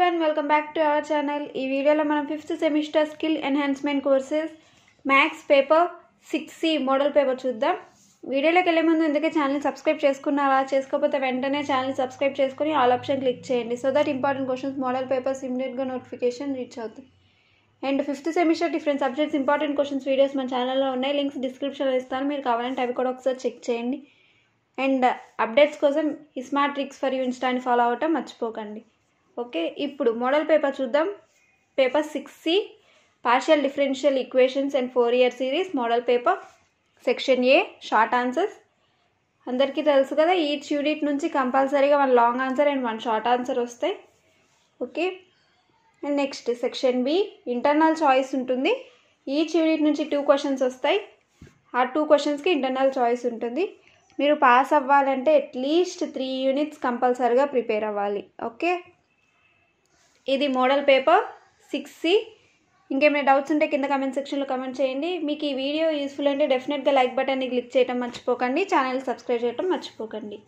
one welcome back to our channel ఈ వీడియోలో మనం fifth semester skill enhancement courses maths paper six C model paper చూద్దాం వీడియోలోకి వెళ్ళే ముందు ఎందుకే ఛానల్ సబ్స్క్రైబ్ చేసుకున్నారా చేసుకోకపోతే వెంటనే ఛానల్ సబ్స్క్రైబ్ చేసుకుని ఆల్ ఆప్షన్ క్లిక్ చేయండి so that important questions model papers ఇమీడియట్గా నోటిఫికేషన్ రీచ్ అవుతుంది and fifth semester different subjects important questions videos మన ఛానల్లో ఉన్నాయి లింక్స్ డిస్క్రిప్షన్లో ఇస్తాను మీరు కావాలంటే అవి కూడా ఒకసారి చెక్ చేయండి అండ్ అప్డేట్స్ కోసం ఈ స్మార్ట్ ట్రిక్స్ ఫర్ యూ ఇన్స్టాన్ని ఫాలో అవ్వటం మర్చిపోకండి ఓకే ఇప్పుడు మోడల్ పేపర్ చూద్దాం paper six C partial differential equations and Fourier series model paper section A short answers అందరికీ తెలుసు కదా ఈచ్ యూనిట్ నుంచి కంపల్సరీగా one long answer and one short answer వస్తాయి okay and next section B internal choice ఉంటుంది each unit నుంచి two questions వస్తాయి ఆ టూ క్వశ్చన్స్కి ఇంటర్నల్ చాయిస్ ఉంటుంది మీరు పాస్ అవ్వాలంటే అట్లీస్ట్ త్రీ యూనిట్స్ కంపల్సరీగా ప్రిపేర్ అవ్వాలి ఓకే ఇది మోడల్ పేపర్ సిక్స్ సి ఇంకేమైనా డౌట్స్ ఉంటే కింద కమెంట్ సెక్షన్లో కమెంట్ చేయండి మీకు ఈ వీడియో యూస్ఫుల్ అంటే డెఫినెట్గా లైక్ బటన్ని క్లిక్ చేయడం మర్చిపోకండి ఛానల్ సబ్స్క్రైబ్ చేయడం మర్చిపోకండి